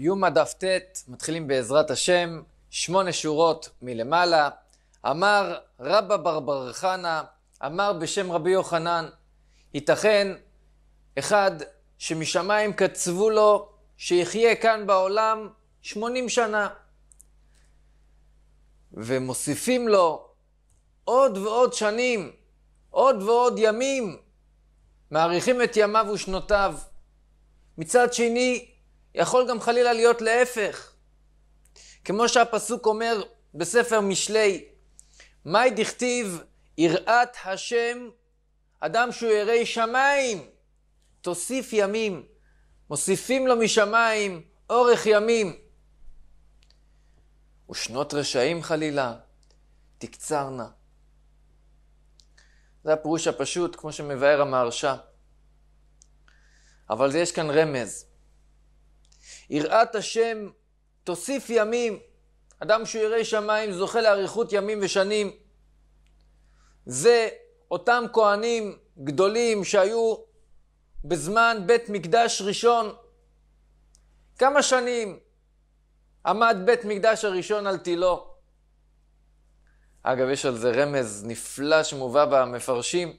יום דף ט, מתחילים בעזרת השם, שמונה שורות מלמעלה. אמר רבא ברבר חנה, אמר בשם רבי יוחנן, ייתכן אחד שמשמיים קצבו לו שיחיה כאן בעולם שמונים שנה. ומוסיפים לו עוד ועוד שנים, עוד ועוד ימים, מאריכים את ימיו ושנותיו. מצד שני, יכול גם חלילה להיות להפך. כמו שהפסוק אומר בספר משלי, מאי דכתיב יראת השם, אדם שהוא ירא שמיים, תוסיף ימים, מוסיפים לו משמיים אורך ימים. ושנות רשעים חלילה, תקצרנה. זה הפירוש הפשוט, כמו שמבאר המהרשה. אבל יש כאן רמז. יראת השם תוסיף ימים. אדם שהוא ירא שמיים זוכה לאריכות ימים ושנים. זה אותם כהנים גדולים שהיו בזמן בית מקדש ראשון. כמה שנים עמד בית מקדש הראשון על תילו? אגב, יש על זה רמז נפלא שמובא במפרשים.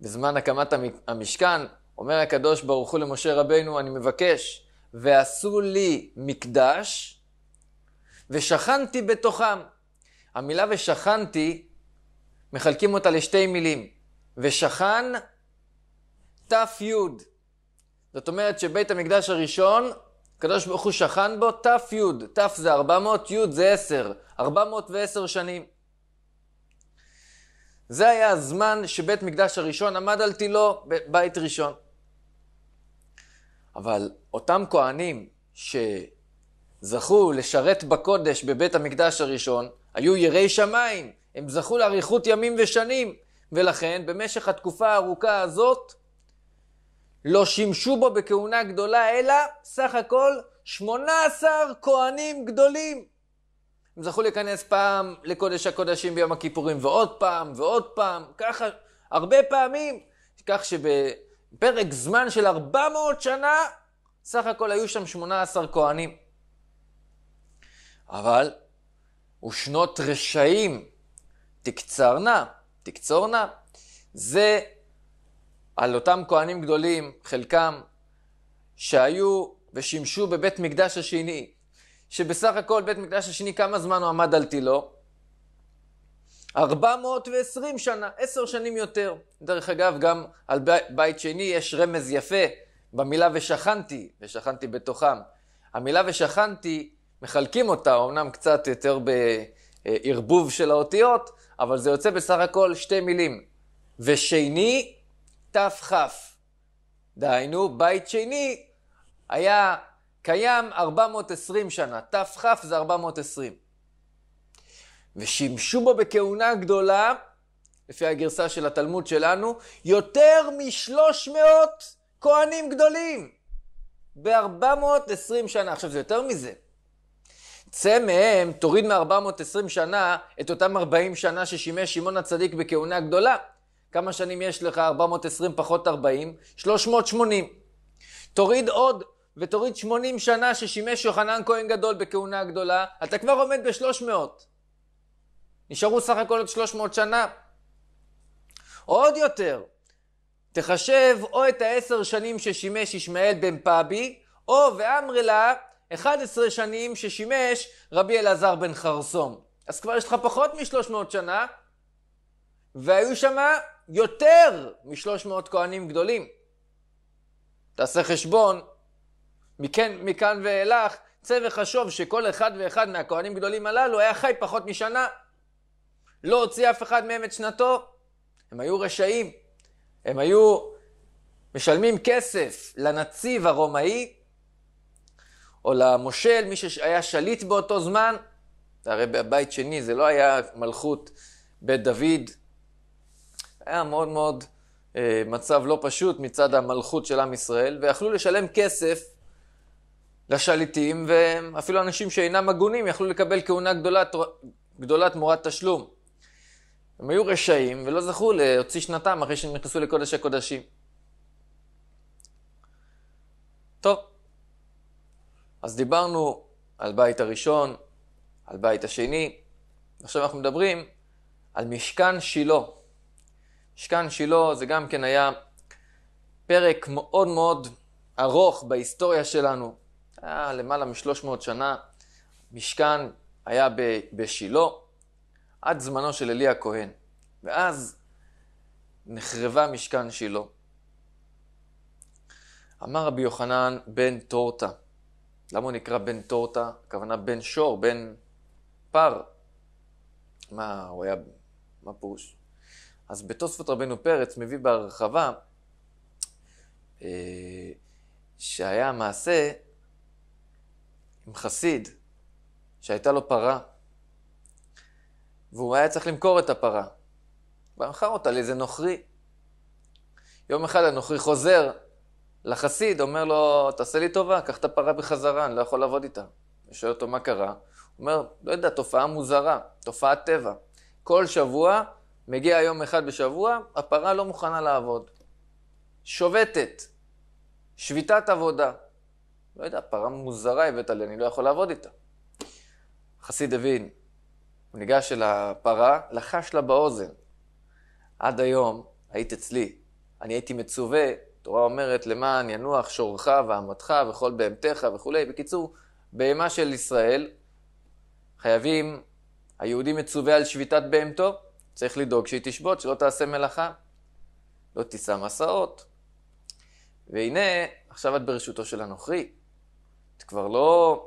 בזמן הקמת המשכן, אומר הקדוש ברוך הוא למשה רבנו, אני מבקש, ועשו לי מקדש, ושכנתי בתוכם. המילה ושכנתי, מחלקים אותה לשתי מילים. ושכן, ת"י. זאת אומרת שבית המקדש הראשון, הקדוש ברוך הוא שכן בו ת"י. ת"ו זה 400, י' זה 10. 410 שנים. זה היה הזמן שבית מקדש הראשון עמד על תילו, בבית ראשון. אבל אותם כהנים שזכו לשרת בקודש בבית המקדש הראשון, היו יראי שמיים, הם זכו לאריכות ימים ושנים, ולכן במשך התקופה הארוכה הזאת לא שימשו בו בכהונה גדולה, אלא סך הכל 18 כהנים גדולים. הם זכו להיכנס פעם לקודש הקודשים ביום הכיפורים, ועוד פעם, ועוד פעם, ככה, הרבה פעמים, כך שב... פרק זמן של 400 שנה, סך הכל היו שם 18 כהנים. אבל, ושנות רשעים תקצרנה, תקצורנה, זה על אותם כהנים גדולים, חלקם, שהיו ושימשו בבית מקדש השני, שבסך הכל בית מקדש השני כמה זמן הוא עמד על תילו? 420 שנה, עשר שנים יותר. דרך אגב, גם על בית שני יש רמז יפה במילה ושכנתי, ושכנתי בתוכם. המילה ושכנתי, מחלקים אותה, אמנם קצת יותר בערבוב של האותיות, אבל זה יוצא בסך הכל שתי מילים. ושני, תכ. דהיינו, בית שני היה קיים 420 שנה, תכ זה 420. ושימשו בו בכהונה גדולה, לפי הגרסה של התלמוד שלנו, יותר משלוש מאות כהנים גדולים ב-420 שנה. עכשיו, זה יותר מזה. צא מהם, תוריד מ-420 שנה את אותם 40 שנה ששימש שמעון הצדיק בכהונה גדולה. כמה שנים יש לך? 420 פחות 40? 380. תוריד עוד, ותוריד 80 שנה ששימש יוחנן כהן גדול בכהונה גדולה, אתה כבר עומד ב-300. נשארו סך הכל עוד 300 שנה. עוד יותר, תחשב או את העשר שנים ששימש ישמעאל בן פאבי, או ואמרי לה 11 שנים ששימש רבי אלעזר בן חרסום. אז כבר יש לך פחות מ-300 שנה, והיו שם יותר מ-300 כהנים גדולים. תעשה חשבון, מכן, מכאן ואילך, צא וחשוב שכל אחד ואחד מהכהנים גדולים הללו היה חי פחות משנה. לא הוציא אף אחד מהם את שנתו. הם היו רשעים. הם היו משלמים כסף לנציב הרומאי, או למושל, מי שהיה שליט באותו זמן. הרי בבית שני זה לא היה מלכות בית דוד. היה מאוד מאוד אה, מצב לא פשוט מצד המלכות של עם ישראל, ויכלו לשלם כסף לשליטים, ואפילו אנשים שאינם הגונים יכלו לקבל כהונה גדולה גדולה תמורת תשלום. הם היו רשעים ולא זכו להוציא שנתם אחרי שהם נכנסו לקודש הקודשים. טוב, אז דיברנו על בית הראשון, על בית השני, עכשיו אנחנו מדברים על משכן שילה. משכן שילה זה גם כן היה פרק מאוד מאוד ארוך בהיסטוריה שלנו, היה למעלה משלוש מאות שנה. משכן היה בשילה. עד זמנו של אלי הכהן. ואז נחרבה משכן שילה. אמר רבי יוחנן בן טורטה. למה הוא נקרא בן טורטה? הכוונה בן שור, בן פר. מה, הוא היה... מה פירוש? אז בתוספות רבנו פרץ מביא בהרחבה אה, שהיה מעשה עם חסיד שהייתה לו פרה. והוא היה צריך למכור את הפרה. ומכר אותה לאיזה נוכרי. יום אחד הנוכרי חוזר לחסיד, אומר לו, תעשה לי טובה, קח את הפרה בחזרה, אני לא יכול לעבוד איתה. הוא שואל אותו, מה קרה? הוא אומר, לא יודע, תופעה מוזרה, תופעת טבע. כל שבוע, מגיע יום אחד בשבוע, הפרה לא מוכנה לעבוד. שובתת. שביתת עבודה. לא יודע, פרה מוזרה הבאת לי, אני לא יכול לעבוד איתה. חסיד הבין, הוא ניגש אל הפרה, לחש לה באוזן. עד היום היית אצלי, אני הייתי מצווה, התורה אומרת למען ינוח שורך ועמתך וכל בהמתך וכולי. בקיצור, בהמה של ישראל, חייבים, היהודי מצווה על שביתת בהמתו, צריך לדאוג שהיא תשבות, שלא תעשה מלאכה, לא תישא מסעות. והנה, עכשיו את ברשותו של הנוכרי. את כבר לא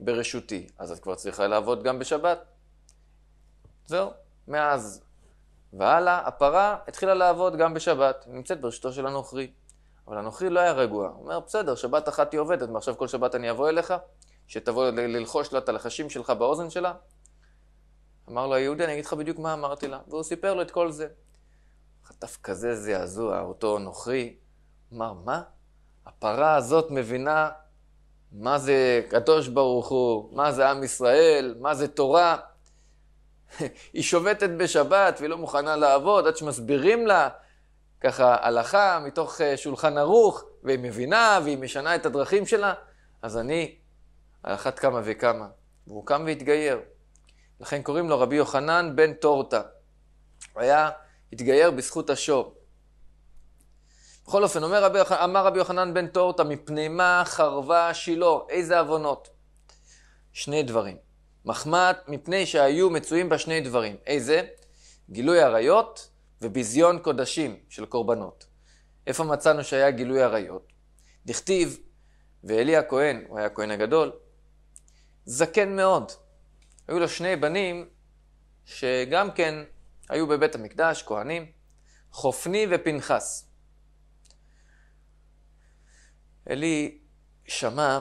ברשותי, אז את כבר צריכה לעבוד גם בשבת. זהו, מאז והלאה, הפרה התחילה לעבוד גם בשבת, היא נמצאת ברשותו של הנוכרי. אבל הנוכרי לא היה רגוע, הוא אומר, בסדר, שבת אחת היא עובדת, מעכשיו כל שבת אני אבוא אליך, שתבוא ללחוש לה את הלחשים שלך באוזן שלה? אמר לו היהודי, אני אגיד לך בדיוק מה אמרתי לה, והוא סיפר לו את כל זה. חטף כזה זעזוע, אותו נוכרי, אמר, מה? הפרה הזאת מבינה מה זה קדוש ברוך הוא, מה זה עם ישראל, מה זה תורה. היא שובתת בשבת והיא לא מוכנה לעבוד עד שמסבירים לה ככה הלכה מתוך אה, שולחן ערוך, והיא מבינה והיא משנה את הדרכים שלה, אז אני על אחת כמה וכמה. והוא קם והתגייר. לכן קוראים לו רבי יוחנן בן טורטה. הוא היה, התגייר בזכות השור. בכל אופן, אומר רבי, אמר רבי יוחנן בן טורטה, מפני מה חרבה שילה? איזה עוונות? שני דברים. מחמת מפני שהיו מצויים בה שני דברים. איזה? גילוי עריות וביזיון קודשים של קורבנות. איפה מצאנו שהיה גילוי עריות? דכתיב, ואלי הכהן, הוא היה הכהן הגדול, זקן מאוד. היו לו שני בנים שגם כן היו בבית המקדש, כהנים, חופני ופנחס. אלי שמע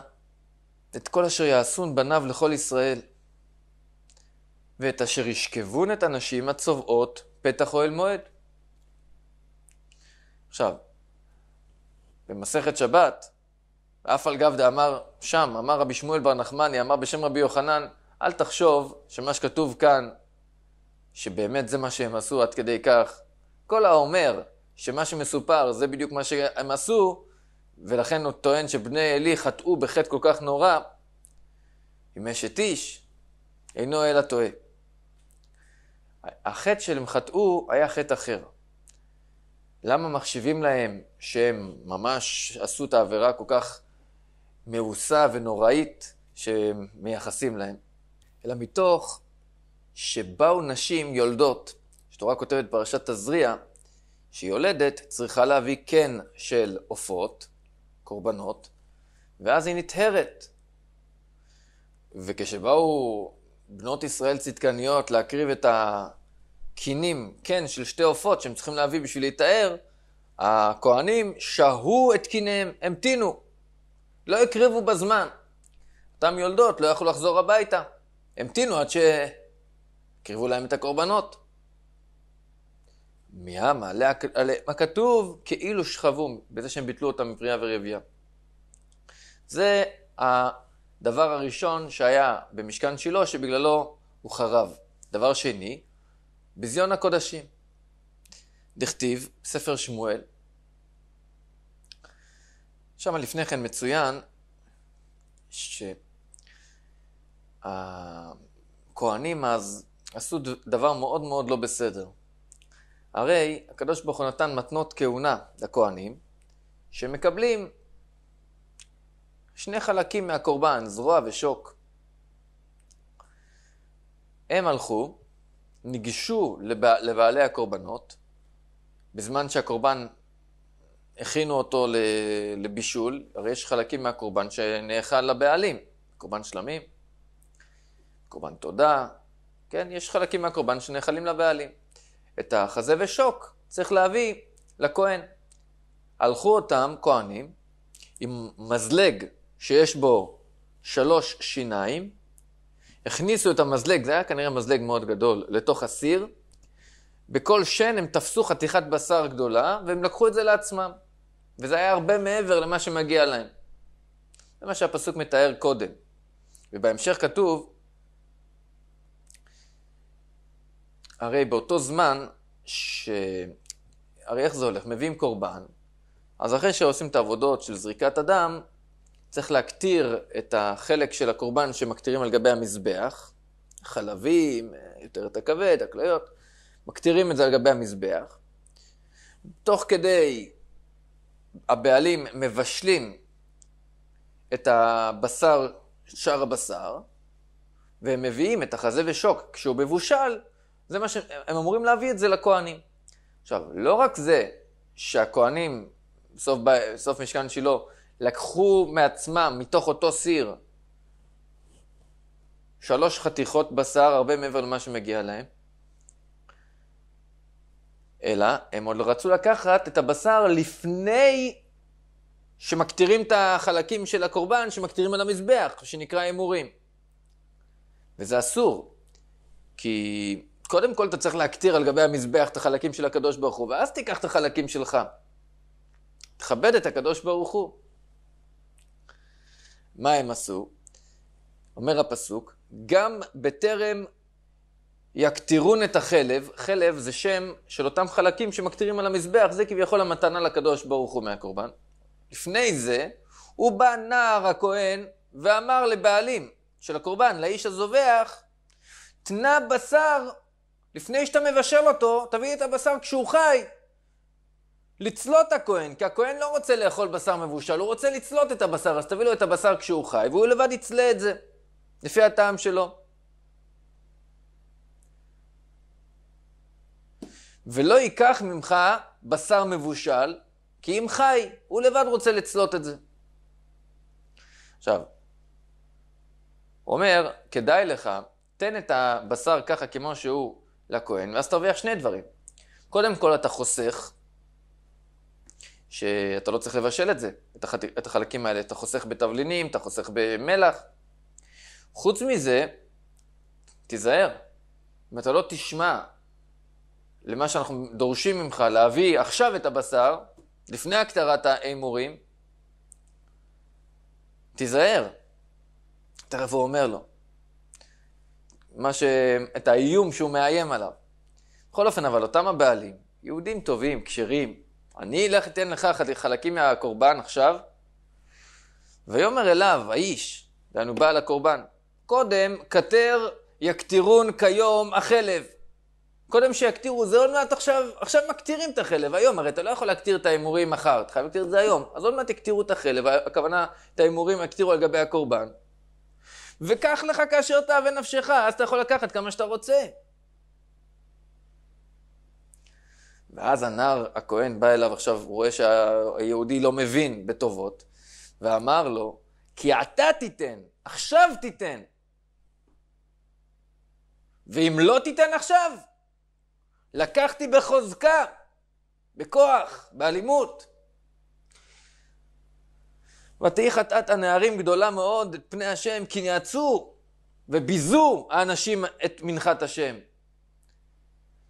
את כל אשר יעשון בניו לכל ישראל, ואת אשר ישכבון את הנשים הצובעות פתח אוהל מועד. עכשיו, במסכת שבת, אף על גב דאמר שם, אמר רבי שמואל בר נחמני, אמר בשם רבי יוחנן, אל תחשוב שמה שכתוב כאן, שבאמת זה מה שהם עשו עד כדי כך. כל האומר שמה שמסופר זה בדיוק מה שהם עשו, ולכן הוא טוען שבני עלי חטאו בחטא כל כך נורא, אם אשת איש, אינו אלא טועה. החטא שהם חטאו היה חטא אחר. למה מחשיבים להם שהם ממש עשו את העבירה כל כך מאוסה ונוראית מייחסים להם? אלא מתוך שבאו נשים יולדות, שתורה כותבת פרשת תזריע, שיולדת צריכה להביא קן של עופות, קורבנות, ואז היא נטהרת. וכשבאו בנות ישראל צדקניות להקריב את הכינים, כן, של שתי עופות שהם צריכים להביא בשביל להיטהר, הכוהנים שהו את קיניהם, המתינו, לא הקריבו בזמן. אותן יולדות לא יכלו לחזור הביתה, המתינו עד שהקריבו להם את הקורבנות. מיאמה, כתוב? כאילו שכבו בזה שהם ביטלו אותם מפריה ורבייה. זה דבר הראשון שהיה במשכן שילה שבגללו הוא חרב. דבר שני, בזיון הקודשים. דכתיב, ספר שמואל. שם לפני כן מצוין שהכוהנים אז עשו דבר מאוד מאוד לא בסדר. הרי הקדוש ברוך הוא נתן מתנות כהונה לכהנים, שמקבלים שני חלקים מהקורבן, זרוע ושוק. הם הלכו, ניגשו לבע... לבעלי הקורבנות, בזמן שהקורבן, הכינו אותו לבישול, הרי יש חלקים מהקורבן שנאכל לבעלים, קורבן שלמים, קורבן תודה, כן, יש חלקים מהקורבן שנאכלים לבעלים. את החזה ושוק צריך להביא לכהן. הלכו אותם כהנים עם מזלג שיש בו שלוש שיניים, הכניסו את המזלג, זה היה כנראה מזלג מאוד גדול, לתוך הסיר. בכל שן הם תפסו חתיכת בשר גדולה, והם לקחו את זה לעצמם. וזה היה הרבה מעבר למה שמגיע להם. זה מה שהפסוק מתאר קודם. ובהמשך כתוב, הרי באותו זמן, ש... הרי איך זה הולך? מביאים קורבן, אז אחרי שעושים את העבודות של זריקת הדם, צריך להקטיר את החלק של הקורבן שמקטירים על גבי המזבח, חלבים, יותר את הכבד, הכליות, מקטירים את זה על גבי המזבח. תוך כדי הבעלים מבשלים את הבשר, שאר הבשר, והם מביאים את החזה ושוק כשהוא מבושל, זה מה שהם אמורים להביא את זה לכהנים. עכשיו, לא רק זה שהכהנים, סוף, סוף משכן שילה, לקחו מעצמם, מתוך אותו סיר, שלוש חתיכות בשר, הרבה מעבר למה שמגיע להם. אלא הם עוד רצו לקחת את הבשר לפני שמקטירים את החלקים של הקורבן שמקטירים על המזבח, שנקרא הימורים. וזה אסור, כי קודם כל אתה צריך להקטיר על גבי המזבח את החלקים של הקדוש ברוך הוא, ואז תיקח את החלקים שלך. תכבד את הקדוש ברוך הוא. מה הם עשו? אומר הפסוק, גם בטרם יקטירון את החלב, חלב זה שם של אותם חלקים שמקטירים על המזבח, זה כביכול המתנה לקדוש ברוך הוא מהקורבן. לפני זה, הוא בא נער הכהן ואמר לבעלים של הקורבן, לאיש הזובח, תנה בשר לפני שאתה מבשל אותו, תביא את הבשר כשהוא חי. לצלות הכהן, כי הכהן לא רוצה לאכול בשר מבושל, הוא רוצה לצלות את הבשר, אז תביא לו את הבשר כשהוא חי, והוא לבד יצלה את זה, לפי הטעם שלו. ולא ייקח ממך בשר מבושל, כי אם חי, הוא לבד רוצה לצלות את זה. עכשיו, הוא אומר, כדאי לך, תן את הבשר ככה כמו שהוא לכהן, ואז תרוויח שני דברים. קודם כל, אתה חוסך, שאתה לא צריך לבשל את זה, את, החת... את החלקים האלה. אתה חוסך בתבלינים, אתה חוסך במלח. חוץ מזה, תיזהר. אם אתה לא תשמע למה שאנחנו דורשים ממך להביא עכשיו את הבשר, לפני הקטרת האימורים, תיזהר. תכף הוא אומר לו. מה ש... את האיום שהוא מאיים עליו. בכל אופן, אבל אותם הבעלים, יהודים טובים, כשרים, אני אלך אתן לך חלקים מהקורבן עכשיו. ויאמר אליו האיש, דהיינו בעל הקורבן, קודם כתר יקטירון כיום החלב. קודם שיקטירו זה עוד מעט עכשיו, עכשיו מקטירים את החלב, היום, הרי אתה לא יכול להקטיר את ההימורים מחר, אתה חייב להקטיר את זה היום. אז עוד מעט יקטירו את החלב, הכוונה, את ההימורים יקטירו על גבי הקורבן. וקח לך כאשר תאווה נפשך, אז אתה יכול לקחת כמה שאתה רוצה. ואז הנער הכהן בא אליו עכשיו, הוא רואה שהיהודי לא מבין בטובות, ואמר לו, כי אתה תיתן, עכשיו תיתן. ואם לא תיתן עכשיו, לקחתי בחוזקה, בכוח, באלימות. ותהי חטאת הנערים גדולה מאוד את פני השם, כי נעצו וביזו האנשים את מנחת השם.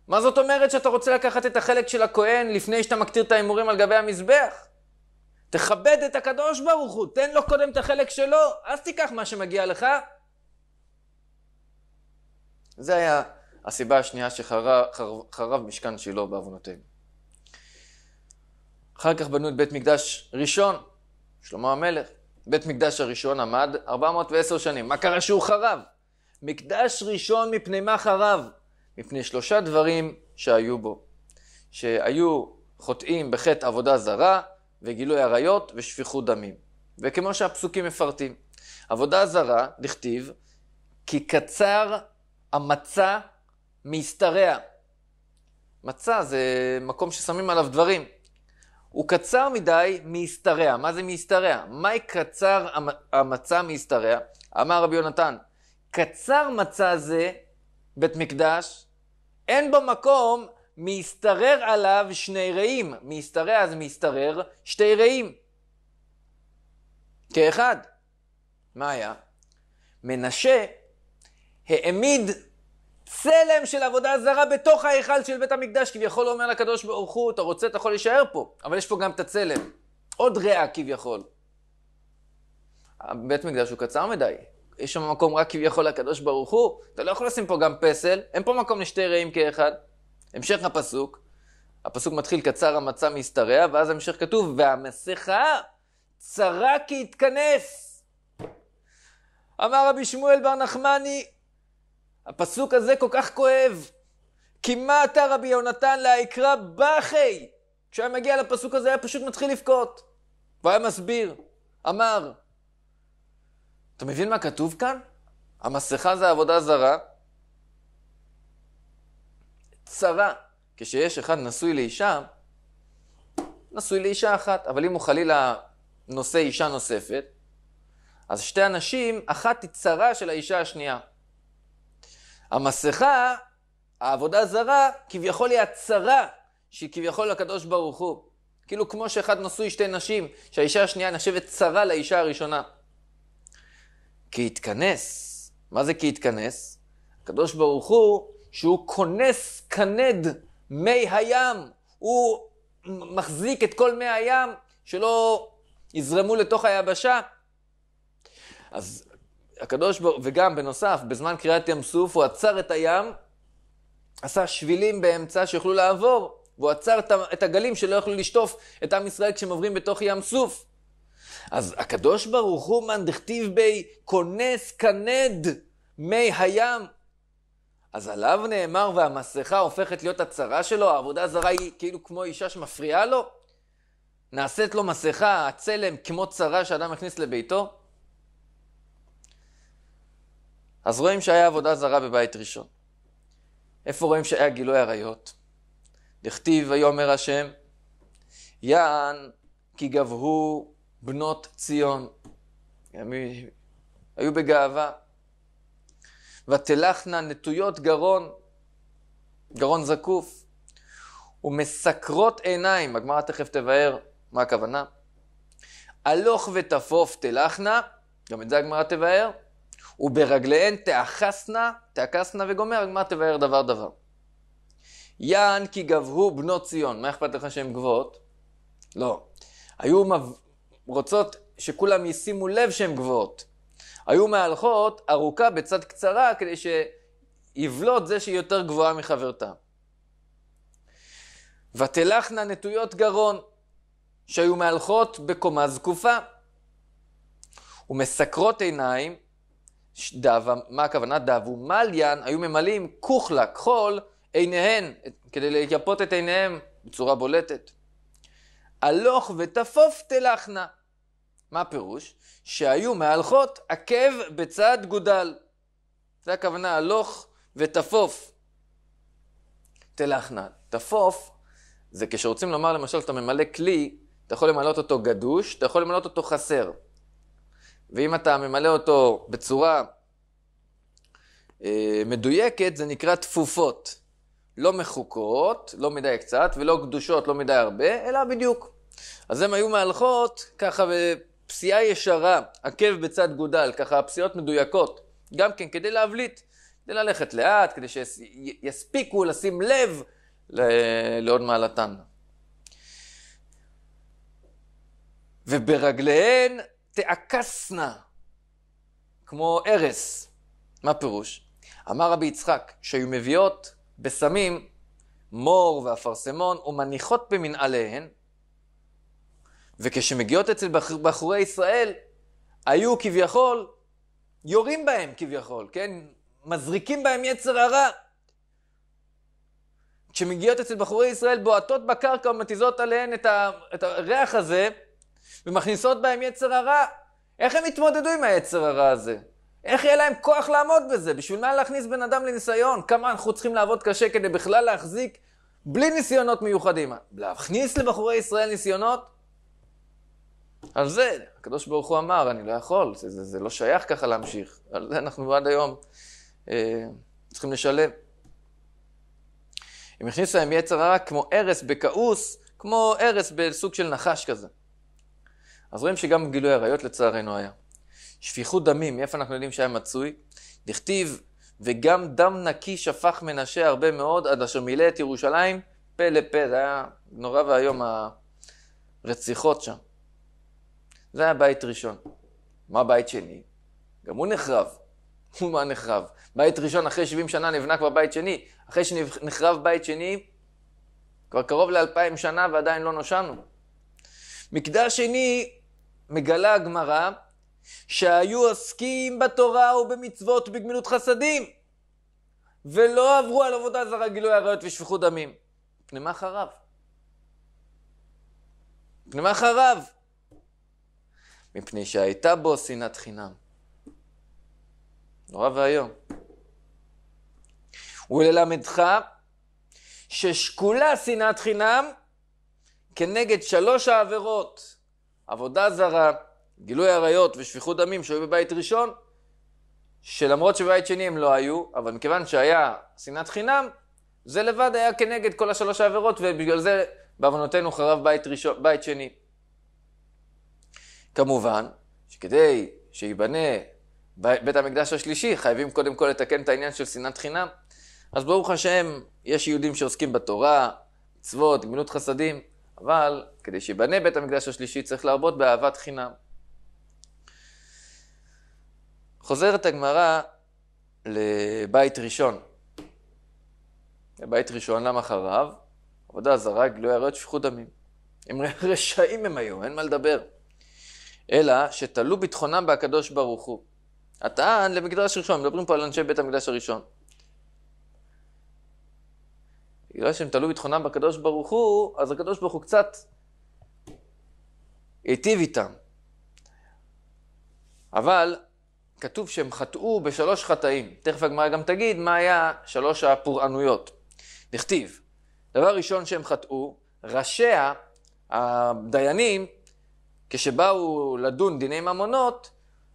מה זאת אומרת שאתה רוצה לקחת את החלק של הכהן לפני שאתה מקטיר את ההימורים על גבי המזבח? תכבד את הקדוש ברוך הוא, תן לו קודם את החלק שלו, אז תיקח מה שמגיע לך. זה היה הסיבה השנייה שחרב חרב משכן שילה בעוונותינו. אחר כך בנו את בית מקדש ראשון, שלמה המלך. בית מקדש הראשון עמד 410 שנים. מה קרה שהוא חרב? מקדש ראשון מפני מה חרב? מפני שלושה דברים שהיו בו, שהיו חוטאים בחטא עבודה זרה וגילוי עריות ושפיכות דמים. וכמו שהפסוקים מפרטים, עבודה זרה, דכתיב, כי קצר המצה מהשתרע. מצה זה מקום ששמים עליו דברים. הוא קצר מדי מהשתרע. מה זה מהשתרע? מהי קצר המצה מהשתרע? אמר רבי יונתן, קצר מצה זה בית מקדש אין בו מקום מהשתרר עליו שני רעים. מהשתרע אז מהשתרר שתי רעים. כאחד. מה היה? מנשה העמיד צלם של עבודה זרה בתוך ההיכל של בית המקדש, כביכול אומר לקדוש ברוך הוא, אתה רוצה, אתה יכול להישאר פה, אבל יש פה גם את הצלם. עוד רע כביכול. בית מקדש הוא קצר מדי, יש שם מקום רק כביכול לקדוש ברוך הוא, אתה לא יכול לשים פה גם פסל, אין פה מקום לשתי רעים כאחד. המשך הפסוק, הפסוק מתחיל קצר המצה משתרע, ואז המשך כתוב, והמסכה צרה כי התכנס. אמר רבי שמואל בר נחמני, הפסוק הזה כל כך כואב. כי מה אתה רבי יהונתן להיקרא בחי? כשהיה מגיע לפסוק הזה היה פשוט מתחיל לבכות. והיה מסביר, אמר, אתה מבין מה כתוב כאן? המסכה זה עבודה זרה. צרה. כשיש אחד נשוי לאישה, נשוי לאישה אחת, אבל אם הוא חלילה נושא אישה נוספת, אז שתי אנשים, אחת היא צרה של האישה השנייה. המסכה, העבודה זרה, כביכול היא הצרה שהיא כביכול לקדוש ברוך הוא. כאילו כמו שאחד נשוי שתי נשים, שהאישה השנייה נחשבת צרה לאישה הראשונה. כי התכנס. מה זה כי התכנס? הקדוש ברוך הוא, שהוא כונס כנד מי הים. הוא מחזיק את כל מי הים, שלא יזרמו לתוך היבשה. אז הקדוש ברוך הוא, וגם בנוסף, בזמן קריאת ים סוף הוא עצר את הים, עשה שבילים באמצע שיוכלו לעבור, והוא עצר את הגלים שלא יוכלו לשטוף את עם ישראל כשהם עוברים בתוך ים סוף. אז הקדוש ברוך הוא מן דכתיב בי כונס כנד מי הים. אז עליו נאמר והמסכה הופכת להיות הצרה שלו, העבודה הזרה היא כאילו כמו אישה שמפריעה לו? נעשית לו מסכה, הצלם, כמו צרה שאדם הכניס לביתו? אז רואים שהיה עבודה זרה בבית ראשון. איפה רואים שהיה גילוי עריות? דכתיב ויאמר השם, יען כי גבהו בנות ציון, הם היו בגאווה. ותלכנה נטויות גרון, גרון זקוף, ומסקרות עיניים, הגמרא תכף תבאר מה הכוונה. הלוך ותפוף תלכנה, גם את זה הגמרא תבאר, וברגליהן תאחסנה, תאכסנה וגומר, הגמרא תבאר דבר דבר. יען כי גבהו בנות ציון, מה אכפת לך שהן גבוהות? לא. היו רוצות שכולם ישימו לב שהן גבוהות. היו מהלכות ארוכה בצד קצרה כדי שיבלוט זה שהיא יותר גבוהה מחברתה. ותלכנה נטויות גרון, שהיו מהלכות בקומה זקופה. ומסקרות עיניים, דב, מה הכוונה דב ומליין, היו ממלאים כוכלה, כחול, עיניהן, כדי לייפות את עיניהם בצורה בולטת. הלוך ותפוף תלכנה. מה הפירוש? שהיו מהלכות עקב בצד גודל. זה הכוונה הלוך ותפוף תלכנה. תפוף זה כשרוצים לומר למשל שאתה ממלא כלי, אתה יכול למלא אותו גדוש, אתה יכול למלא אותו חסר. ואם אתה ממלא אותו בצורה אה, מדויקת, זה נקרא תפופות. לא מחוקות, לא מדי קצת, ולא גדושות, לא מדי הרבה, אלא בדיוק. אז הם היו מהלכות ככה בפסיעה ישרה, עקב בצד גודל, ככה הפסיעות מדויקות, גם כן כדי להבליט, כדי ללכת לאט, כדי שיספיקו לשים לב לעוד מעלתן. וברגליהן תעקסנה, כמו ארס. מה פירוש? אמר רבי יצחק, שהיו מביאות בסמים מור ואפרסמון ומניחות במנעליהן, וכשמגיעות אצל בחורי ישראל, היו כביכול, יורים בהם כביכול, כן? מזריקים בהם יצר הרע. כשמגיעות אצל בחורי ישראל, בועטות בקרקע ומתיזות עליהן את, ה, את הריח הזה, ומכניסות בהם יצר הרע. איך הם יתמודדו עם היצר הרע הזה? איך יהיה להם כוח לעמוד בזה? בשביל מה להכניס בן אדם לניסיון? כמה אנחנו צריכים לעבוד קשה כדי בכלל להחזיק בלי ניסיונות מיוחדים? להכניס לבחורי ישראל ניסיונות? על זה הקדוש ברוך הוא אמר, אני לא יכול, זה, זה, זה לא שייך ככה להמשיך. על זה אנחנו עד היום אה, צריכים לשלם. אם הכניס להם יצר הרע כמו ארס בכעוס, כמו ארס בסוג של נחש כזה. אז רואים שגם גילוי עריות לצערנו היה. שפיכות דמים, מאיפה אנחנו יודעים שהיה מצוי? דכתיב, וגם דם נקי שפך מנשה הרבה מאוד, עד אשר מילא את ירושלים פה לפה, זה היה נורא ואיום הרציחות שם. זה היה בית ראשון. מה בית שני? גם הוא נחרב. הוא מה נחרב? בית ראשון אחרי 70 שנה נבנה כבר בית שני. אחרי שנחרב בית שני, כבר קרוב לאלפיים שנה ועדיין לא נושענו. מקדש שני, מגלה הגמרא, שהיו עוסקים בתורה ובמצוות בגמילות חסדים, ולא עברו על עבודה זרה גילוי עריות ושפיכות דמים. פנימה חרב? פנימה חרב? מפני שהייתה בו שנאת חינם. נורא ואיום. וללמדך ששקולה שנאת חינם כנגד שלוש העבירות, עבודה זרה, גילוי עריות ושפיכות דמים שהיו בבית ראשון, שלמרות שבבית שני הם לא היו, אבל מכיוון שהיה שנאת חינם, זה לבד היה כנגד כל השלוש העבירות, ובגלל זה בעוונותינו חרב בית, ראשון, בית שני. כמובן שכדי שייבנה בית המקדש השלישי, חייבים קודם כל לתקן את העניין של שנאת חינם. אז ברוך השם, יש יהודים שעוסקים בתורה, מצוות, גמילות חסדים, אבל כדי שייבנה בית המקדש השלישי צריך להרבות באהבת חינם. חוזרת הגמרא לבית ראשון. לבית ראשון למחריו, עבודה זרה, גילוי עריות, שפיכות דמים. הם רשעים הם היו, אין מה לדבר. אלא שתלו ביטחונם בהקדוש ברוך הוא. הטען למקדש ראשון, מדברים פה על אנשי בית המקדש הראשון. בגלל שהם תלו ביטחונם בקדוש ברוך הוא, אז הקדוש ברוך הוא קצת היטיב איתם. אבל כתוב שהם חטאו בשלוש חטאים. תכף הגמרא גם תגיד מה היה שלוש הפורענויות. נכתיב, דבר ראשון שהם חטאו, ראשיה, הדיינים, כשבאו לדון דיני ממונות,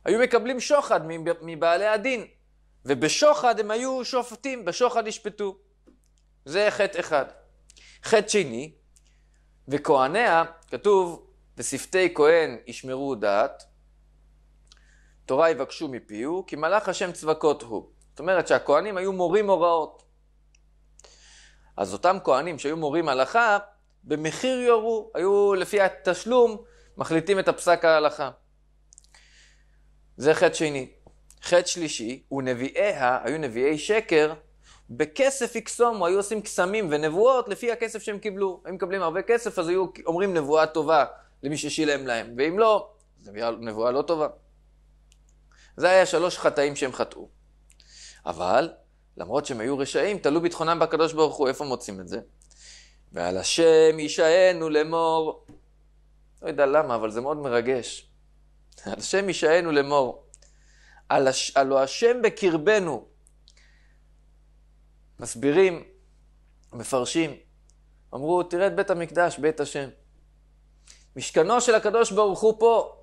היו מקבלים שוחד מבעלי הדין, ובשוחד הם היו שופטים, בשוחד ישפטו. זה חטא אחד. חטא שני, וכהניה, כתוב, ושפתי כהן ישמרו דעת, תורה יבקשו מפיהו, כי מלאך השם צבקות הוא. זאת אומרת שהכהנים היו מורים הוראות. אז אותם כהנים שהיו מורים הלכה, במחיר יורו, היו לפי התשלום מחליטים את הפסק ההלכה. זה חטא שני. חטא שלישי, ונביאיה היו נביאי שקר, בכסף יקסומו, היו עושים קסמים ונבואות לפי הכסף שהם קיבלו. אם מקבלים הרבה כסף, אז היו אומרים נבואה טובה למי ששילם להם, ואם לא, זו נבואה לא טובה. זה היה שלוש חטאים שהם חטאו. אבל, למרות שהם היו רשעים, תלו ביטחונם בקדוש ברוך הוא, איפה מוצאים את זה? ועל השם ישענו לאמור, לא יודע למה, אבל זה מאוד מרגש. על השם ישענו לאמור. על הש... הלא השם בקרבנו. מסבירים, מפרשים, אמרו, תראה את בית המקדש, בית השם. משכנו של הקדוש ברוך הוא פה.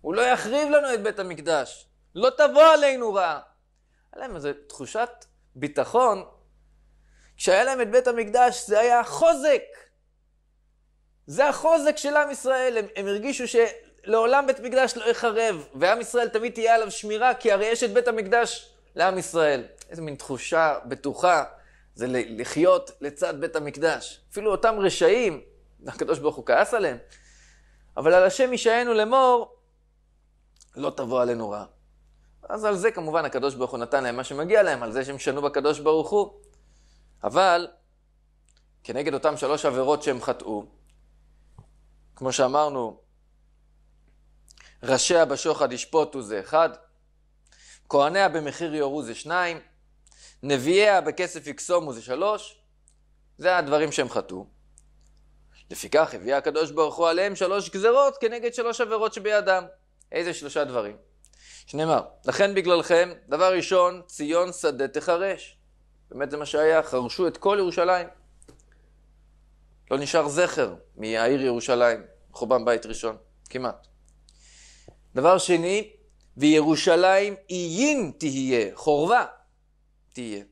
הוא לא יחריב לנו את בית המקדש. לא תבוא עלינו רעה. היה להם איזו תחושת ביטחון. כשהיה להם את בית המקדש זה היה חוזק. זה החוזק של עם ישראל, הם, הם הרגישו שלעולם בית מקדש לא יחרב, ועם ישראל תמיד תהיה עליו שמירה, כי הרי יש את בית המקדש לעם ישראל. איזה מין תחושה בטוחה זה לחיות לצד בית המקדש. אפילו אותם רשעים, הקדוש ברוך הוא כעס עליהם, אבל על השם ישענו לאמור, לא תבוא עלינו רע. אז על זה כמובן הקדוש ברוך הוא נתן להם מה שמגיע להם, על זה שהם שנו בקדוש ברוך הוא. אבל כנגד אותם שלוש עבירות שהם חטאו, כמו שאמרנו, ראשיה בשוחד ישפוטו זה אחד, כהניה במחיר יורו זה שניים, נביאיה בכסף יקסומו זה שלוש, זה הדברים שהם חטאו. לפיכך הביא הקדוש ברוך הוא עליהם שלוש גזרות כנגד שלוש עבירות שבידם. איזה שלושה דברים? שנאמר, לכן בגללכם, דבר ראשון, ציון שדה תחרש. באמת זה מה שהיה, חרשו את כל ירושלים. לא נשאר זכר מהעיר ירושלים, חורבן בית ראשון, כמעט. דבר שני, וירושלים איין תהיה, חורבה תהיה.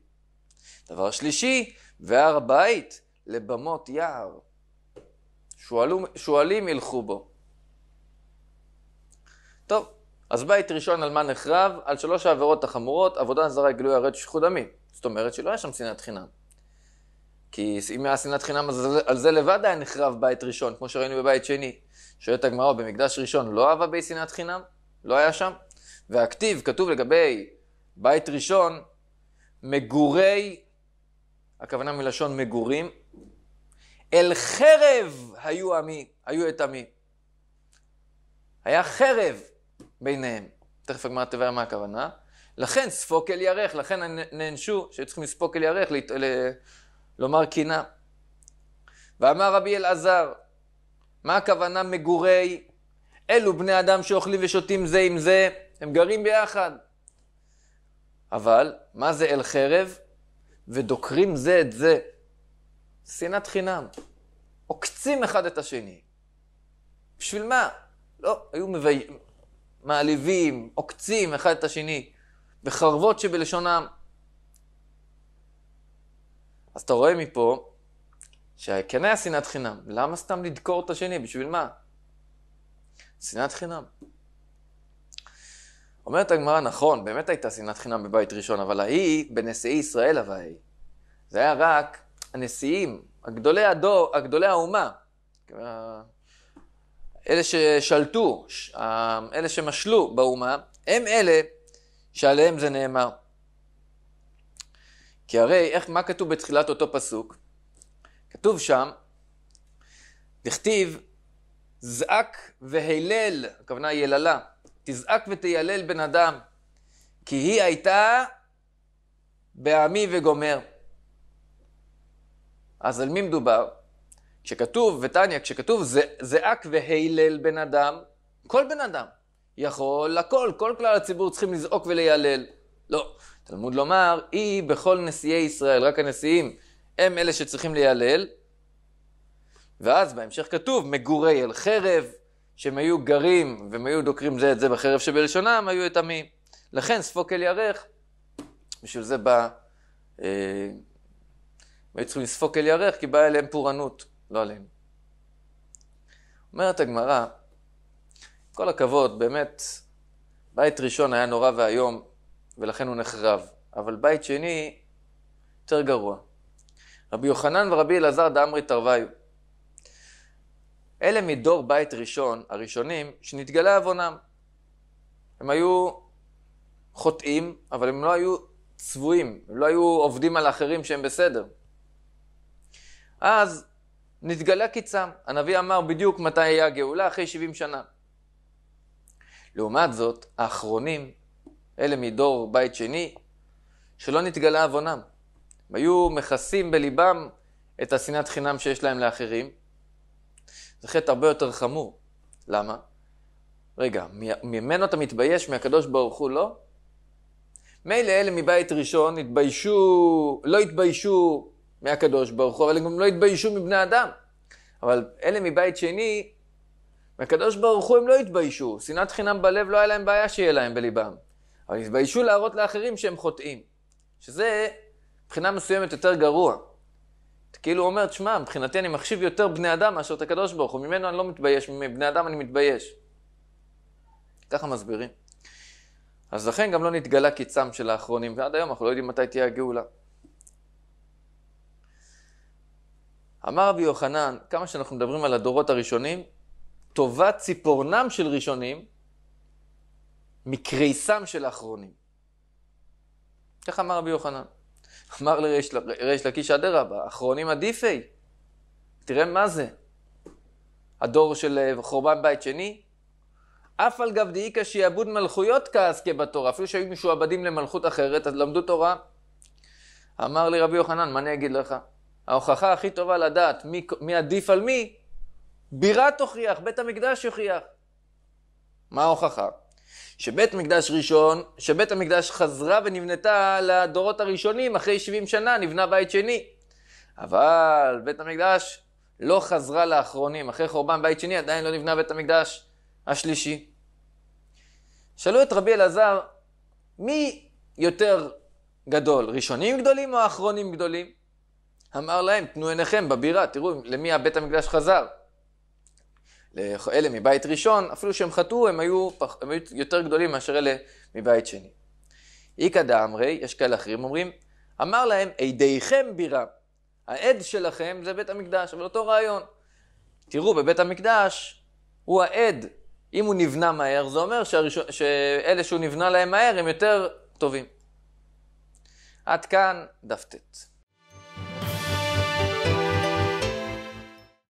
דבר שלישי, והר הבית לבמות יער. שואלו, שואלים ילכו בו. טוב, אז בית ראשון על מה נחרב? על שלוש העבירות החמורות, עבודה זרה, גילוי הרד שפיכות עמי. זאת אומרת שלא היה שם שנאת חינם. כי אם היה שנאת חינם, אז על זה לבד היה נחרב בית ראשון, כמו שראינו בבית שני. שואלת הגמרא, במקדש ראשון לא אהבה בי שנאת חינם? לא היה שם? והכתיב כתוב לגבי בית ראשון, מגורי, הכוונה מלשון מגורים, אל חרב היו עמי, היו את עמי. היה חרב ביניהם. תכף הגמרא תבהר מה הכוונה. לכן ספוק אל ירך, לכן נענשו, שהיו צריכים לספוק אל ירך, לומר קינה. ואמר רבי אלעזר, מה הכוונה מגורי? אלו בני אדם שאוכלים ושותים זה עם זה, הם גרים ביחד. אבל, מה זה אל חרב? ודוקרים זה את זה. שנאת חינם. עוקצים אחד את השני. בשביל מה? לא, היו מביים, מעליבים, עוקצים אחד את השני, בחרבות שבלשונם. אז אתה רואה מפה שכן היה שנאת חינם. למה סתם לדקור את השני? בשביל מה? שנאת חינם. אומרת הגמרא, נכון, באמת הייתה שנאת חינם בבית ראשון, אבל ההיא בנשיאי ישראל אבל ההיא. זה היה רק הנשיאים, הגדולי, הדור, הגדולי האומה. אלה ששלטו, אלה שמשלו באומה, הם אלה שעליהם זה נאמר. כי הרי, איך, מה כתוב בתחילת אותו פסוק? כתוב שם, דכתיב, זעק והילל, הכוונה יללה, תזעק ותיילל בן אדם, כי היא הייתה בעמי וגומר. אז על מי מדובר? כשכתוב, וטניה, כשכתוב זעק והילל בן אדם, כל בן אדם יכול, הכל, כל כלל הציבור צריכים לזעוק וליילל. לא, תלמוד לומר, היא בכל נשיאי ישראל, רק הנשיאים הם אלה שצריכים להילל. ואז בהמשך כתוב, מגורי אל חרב, שהם היו גרים והם היו דוקרים זה את זה בחרב שבלשונם, היו את עמי. לכן ספוק אל ירך, בשביל זה בא, אה, הם אה, היו צריכים לספוק אל ירך, כי באה אליהם פורענות, לא עליהם. אומרת הגמרא, כל הכבוד, באמת, בית ראשון היה נורא ואיום, ולכן הוא נחרב. אבל בית שני, יותר גרוע. רבי יוחנן ורבי אלעזר דאמרי תרוויו. אלה מדור בית ראשון, הראשונים, שנתגלה עוונם. הם היו חוטאים, אבל הם לא היו צבועים, הם לא היו עובדים על האחרים שהם בסדר. אז נתגלה קיצם. הנביא אמר בדיוק מתי היה הגאולה, אחרי 70 שנה. לעומת זאת, האחרונים אלה מדור בית שני, שלא נתגלה עוונם. הם היו מכסים בליבם את השנאת חינם שיש להם לאחרים. זה חטא הרבה יותר חמור. למה? רגע, ממנו אתה מתבייש, מהקדוש ברוך הוא לא? מילא אלה מבית ראשון התביישו, לא התביישו מהקדוש ברוך הוא, אבל הם גם לא התביישו מבני אדם. אבל אלה מבית שני, מהקדוש ברוך הוא הם לא התביישו. שנאת חינם בלב לא היה להם בעיה שיהיה להם בליבם. אבל התביישו להראות לאחרים שהם חוטאים. שזה מבחינה מסוימת יותר גרוע. אתה כאילו אומר, תשמע, מבחינתי אני מחשיב יותר בני אדם מאשר את הקדוש ברוך הוא, ממנו אני לא מתבייש, מבני אדם אני מתבייש. ככה מסבירים. אז לכן גם לא נתגלה קיצם של האחרונים, ועד היום אנחנו לא יודעים מתי תהיה הגאולה. אמר רבי יוחנן, כמה שאנחנו מדברים על הדורות הראשונים, טובת ציפורנם של ראשונים מקריסם של האחרונים. איך אמר רבי יוחנן? אמר לריש לקיש אדרבה, אחרונים עדיפי. תראה מה זה. הדור של אה, חורבן בית שני, אף על גב דאיכא שיעבוד מלכויות כעסקי בתורה, אפילו שהיו משועבדים למלכות אחרת, אז למדו תורה. אמר לי רבי יוחנן, מה אני אגיד לך? ההוכחה הכי טובה לדעת מי, מי עדיף על מי, בירה תוכיח, בית המקדש יוכיח. מה ההוכחה? שבית מקדש ראשון, שבית המקדש חזרה ונבנתה לדורות הראשונים, אחרי 70 שנה נבנה בית שני. אבל בית המקדש לא חזרה לאחרונים, אחרי חורבן בית שני עדיין לא נבנה בית המקדש השלישי. שאלו את רבי אלעזר, מי יותר גדול, ראשונים גדולים או אחרונים גדולים? אמר להם, תנו עיניכם בבירה, תראו למי הבית המקדש חזר. לאלה מבית ראשון, אפילו שהם חטאו, הם היו, פח, הם היו יותר גדולים מאשר אלה מבית שני. איכא דאמרי, יש כאלה אחרים אומרים, אמר להם, עדיכם בירה. העד שלכם זה בית המקדש, אבל אותו רעיון. תראו, בבית המקדש הוא העד. אם הוא נבנה מהר, זה אומר שהראשון, שאלה שהוא נבנה להם מהר הם יותר טובים. עד כאן דף ט'.